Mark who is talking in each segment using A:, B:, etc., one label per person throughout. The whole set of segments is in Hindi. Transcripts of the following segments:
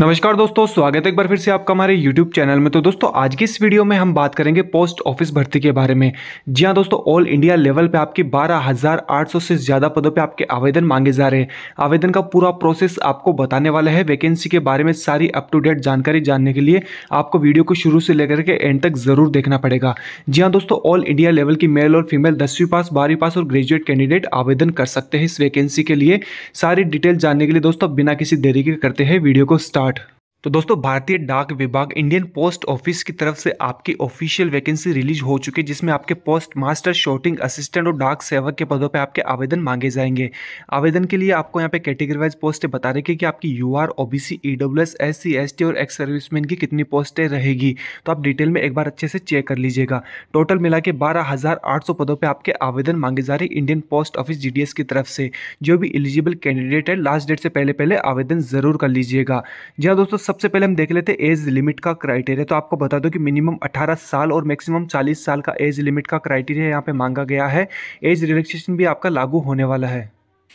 A: नमस्कार दोस्तों स्वागत है एक बार फिर से आपका हमारे YouTube चैनल में तो दोस्तों आज की इस वीडियो में हम बात करेंगे पोस्ट ऑफिस भर्ती के बारे में जी हाँ दोस्तों ऑल इंडिया लेवल पे आपके 12,800 से ज़्यादा पदों पे आपके आवेदन मांगे जा रहे हैं आवेदन का पूरा प्रोसेस आपको बताने वाला है वैकेंसी के बारे में सारी अप टू डेट जानकारी जानने के लिए आपको वीडियो को शुरू से लेकर के एंड तक ज़रूर देखना पड़ेगा जी हाँ दोस्तों ऑल इंडिया लेवल की मेल और फीमेल दसवीं पास बारहवीं पास और ग्रेजुएट कैंडिडेट आवेदन कर सकते हैं इस वैकेंसी के लिए सारी डिटेल जानने के लिए दोस्तों बिना किसी देरी के करते हैं वीडियो को स्टार्ट part तो दोस्तों भारतीय डाक विभाग इंडियन पोस्ट ऑफिस की तरफ से आपकी ऑफिशियल वैकेंसी रिलीज हो चुकी है जिसमें आपके पोस्ट मास्टर शॉर्टिंग असिस्टेंट और डाक सेवक के पदों पे आपके आवेदन मांगे जाएंगे आवेदन के लिए आपको यहाँ पे कैटेगरी वाइज पोस्टें बता रहे कि आपकी U R O B C E W S S C S T और एक्स सर्विसमैन की कितनी पोस्टें रहेगी तो आप डिटेल में एक बार अच्छे से चेक कर लीजिएगा टोटल मिला के बारह हज़ार आठ सौ पदों पर आपके आवेदन मांगे जा रहे Indian post office G D S की तरफ से जो भी एलिजिबल कैंडिडेट है लास्ट डेट से पहले पहले आवेदन ज़रूर कर लीजिएगा जी हाँ दोस्तों सबसे पहले हम देख लेते हैं एज लिमिट का क्राइटेरिया तो आपको बता दो कि मिनिमम 18 साल और मैक्सिमम 40 साल का एज लिमिट का क्राइटेरिया यहाँ पे मांगा गया है एज रिलैक्सेशन भी आपका लागू होने वाला है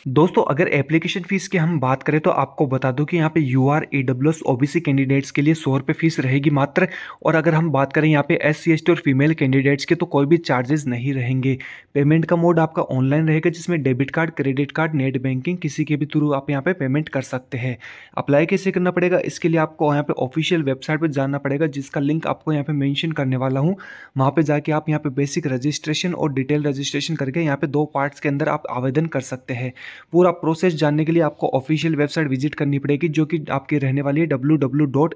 A: दोस्तों अगर एप्लीकेशन फीस की हम बात करें तो आपको बता दूं कि यहाँ पे U R E W S OBC candidates के लिए सौ रुपये फीस रहेगी मात्र और अगर हम बात करें यहाँ पे एस सी एस टी और फीमेल कैंडिडेट्स के तो कोई भी चार्जेस नहीं रहेंगे पेमेंट का मोड आपका ऑनलाइन रहेगा जिसमें debit card credit card net banking किसी के भी थ्रू आप यहाँ पे पेमेंट कर सकते हैं अप्लाई कैसे करना पड़ेगा इसके लिए आपको यहाँ पर ऑफिशियल वेबसाइट पर जाना पड़ेगा जिसका लिंक आपको यहाँ पर मैंशन करने वाला हूँ वहाँ पर जाके आप यहाँ पर बेसिक रजिस्ट्रेशन और डिटेल रजिस्ट्रेशन करके यहाँ पर दो पार्ट्स के अंदर आप आवेदन कर सकते हैं पूरा प्रोसेस जानने के लिए आपको ऑफिशियल वेबसाइट विजिट करनी पड़ेगी जो कि आपकी रहने वाली है डब्ल्यू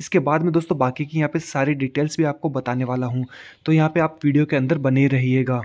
A: इसके बाद में दोस्तों बाकी की यहाँ पे सारी डिटेल्स भी आपको बताने वाला हूँ तो यहाँ पे आप वीडियो के अंदर बने रहिएगा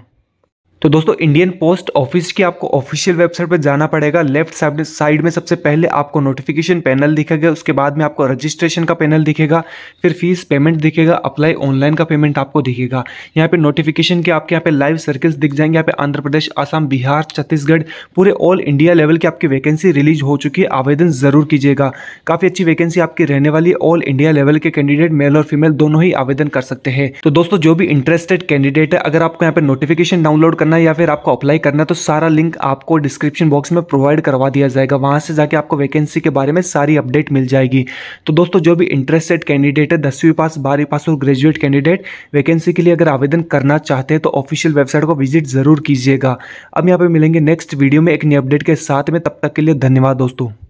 A: तो दोस्तों इंडियन पोस्ट ऑफिस की आपको ऑफिशियल वेबसाइट पर जाना पड़ेगा लेफ्ट साइड साइड में सबसे पहले आपको नोटिफिकेशन पैनल दिखेगा उसके बाद में आपको रजिस्ट्रेशन का पैनल दिखेगा फिर फीस पेमेंट दिखेगा अप्लाई ऑनलाइन का पेमेंट आपको दिखेगा यहाँ पे नोटिफिकेशन के आपके यहाँ पे लाइव सर्किल्स दिख जाएंगे यहाँ पे आंध्र प्रदेश आसाम बिहार छत्तीसगढ़ पूरे ऑल इंडिया लेवल की आपकी वैकेंसी रिलीज हो चुकी है आवेदन ज़रूर कीजिएगा काफ़ी अच्छी वैकेंसी आपकी रहने वाली है ऑल इंडिया लेवल के कैंडिडेट मेल और फीमेल दोनों ही आवेदन कर सकते हैं तो दोस्तों जो भी इंटरेस्टेड कैंडिडेट है अगर आपको यहाँ पे नोटिफिकेशन डाउनलोड करना या फिर आपको अप्लाई करना है तो सारा लिंक आपको डिस्क्रिप्शन बॉक्स में प्रोवाइड करवा दिया जाएगा वहाँ से जाके आपको वैकेंसी के बारे में सारी अपडेट मिल जाएगी तो दोस्तों जो भी इंटरेस्टेड कैंडिडेट है दसवीं पास बारहवीं पास और ग्रेजुएट कैंडिडेट वैकेंसी के लिए अगर आवेदन करना चाहते हैं तो ऑफिशियल वेबसाइट को विजिट ज़रूर कीजिएगा अब यहाँ पर मिलेंगे नेक्स्ट वीडियो में एक नई अपडेट के साथ में तब तक के लिए धन्यवाद दोस्तों